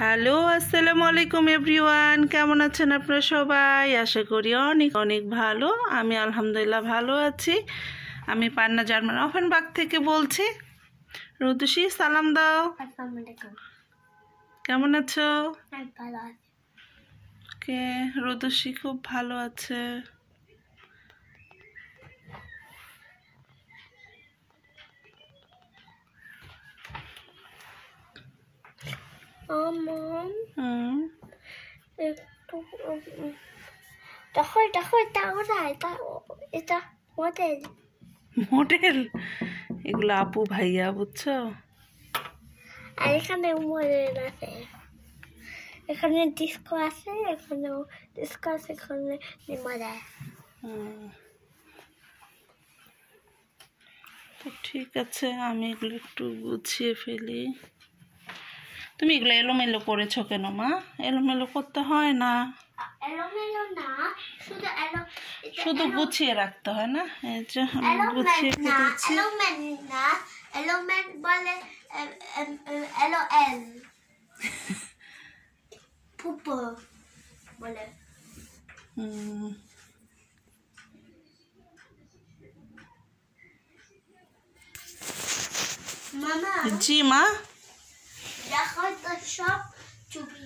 Hello আসসালামু আলাইকুম everyone কেমন আছেন আপনারা সবাই আশা করি অনেক অনেক ভালো আমি আলহামদুলিল্লাহ ভালো আছি আমি পান্না জার্মান অফেনবাগ থেকে বলছি রুদুষি সালাম দাও কেমন আছো ওকে রুদুষি খুব ভালো আছে একটু দেখো দেখো এটা ওরা এটা এটা মডেল মডেল এগুলো আপু ভাইয়া বুঝছো আর এখানে মডেল আছে এখানে ডিস্কো আছে এখানে ডিস্কো আছে এখানে মডেল ঠিক আছে আমি এগুলো একটু গুছিয়ে ফেলি তুমি এগুলো এলোমেলো করেছো কেন মা এলোমেলো করতে হয় না শুধু গুছিয়ে রাখতে হয় না জি মা সব চুপি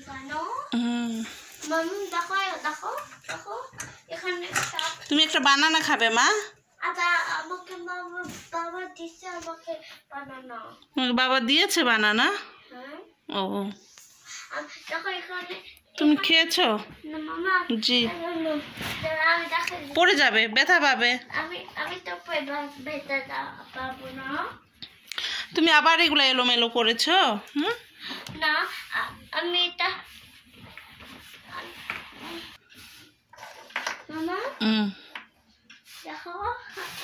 দেখো দেখো দেখো এখানে তুমি একটা বানানা খাবে মা বাবা দিয়েছে বানানা ও তুমি খেয়েছো জি পড়ে যাবে ব্যথা পাবে তুমি আবার এগুলো এলোমেলো করেছো হুম না আমি এটা মামা দেখো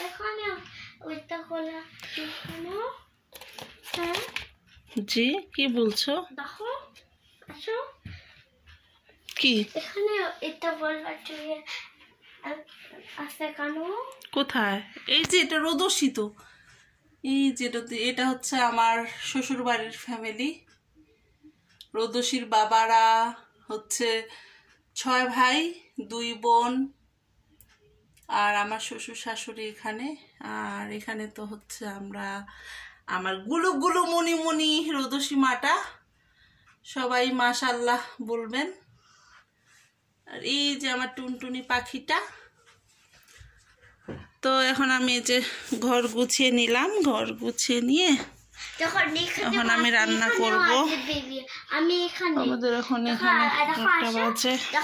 এখানে ওইটা খোলা হ্যাঁ জি কি বলছো দেখো আসো কি এখানে এটা বলবার জন্য কোথায় এই যে এটা রোদস্বিত এই যেটা এটা হচ্ছে আমার শ্বশুর বাড়ির ফ্যামিলি প্রদোষীর বাবারা হচ্ছে ছয় ভাই দুই বোন আর আমার শ্বশুর শাশুড়ি এখানে আর এখানে তো হচ্ছে আমরা আমার গুলু গুলু মনি মনি রোদসী মাটা সবাই মাশাল্লাহ বলবেন আর এই যে আমার টুনটুনি পাখিটা তো এখন আমি যে ঘর গুছিয়ে নিলাম ঘর গুছিয়ে নিয়ে এখন আমি রান্না করব আমাদের এখন এখানে একটা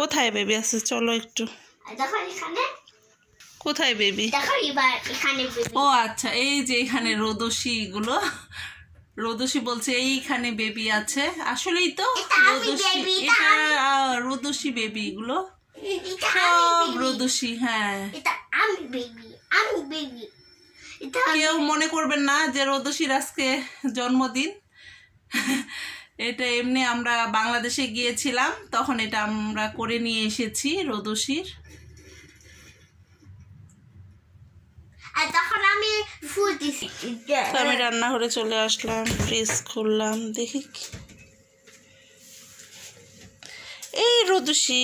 কোথায় বেবি আছে চলো একটু কোথায় বেবি ও আচ্ছা এই যে এখানে রোদসি গুলো রোদসি বলছে এইখানে বেবি আছে আসলেই তো রোদসি এটা রোদসি বেবি গুলো সব রোদসি হ্যাঁ আমি বেবি আমি বেবি কেউ মনে করবেন না যে রোদশির আজকে জন্মদিন এটা এমনি আমরা বাংলাদেশে গিয়েছিলাম তখন এটা আমরা করে নিয়ে এসেছি রোদশির তখন আমি রান্না রান্নাঘরে চলে আসলাম ফ্রিজ খুললাম দেখি এই রোদুষি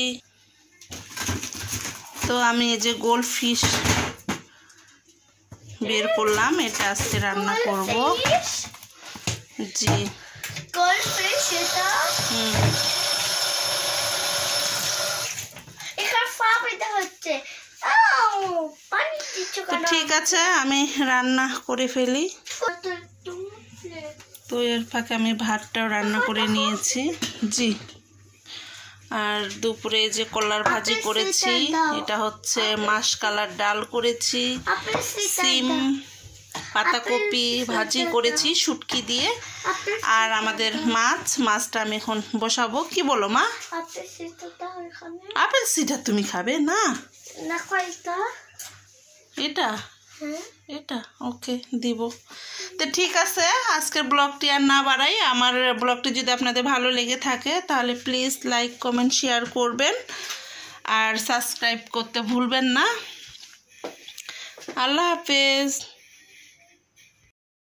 তো আমি এই যে গোল্ড ফিশ বের করলাম এটা আজকে রান্না করব জি ঠিক আছে আমি রান্না করে ফেলি তো এর ফাঁকে আমি ভাতটাও রান্না করে নিয়েছি জি আর দুপুরে যে কলার ভাজি করেছি এটা হচ্ছে কালার ডাল করেছি সিম পাতাকপি ভাজি করেছি শুটকি দিয়ে আর আমাদের মাছ মাছটা আমি এখন বসাবো কি বলো মা আপেল সিটা তুমি খাবে না এটা হ্যাঁ। এটা ওকে দিব তো ঠিক আছে আজকের ব্লগটি আর না বাড়াই আমার ব্লগটি যদি আপনাদের ভালো লেগে থাকে তাহলে প্লিজ লাইক কমেন্ট শেয়ার করবেন আর সাবস্ক্রাইব করতে ভুলবেন না আল্লাহ হাফেজ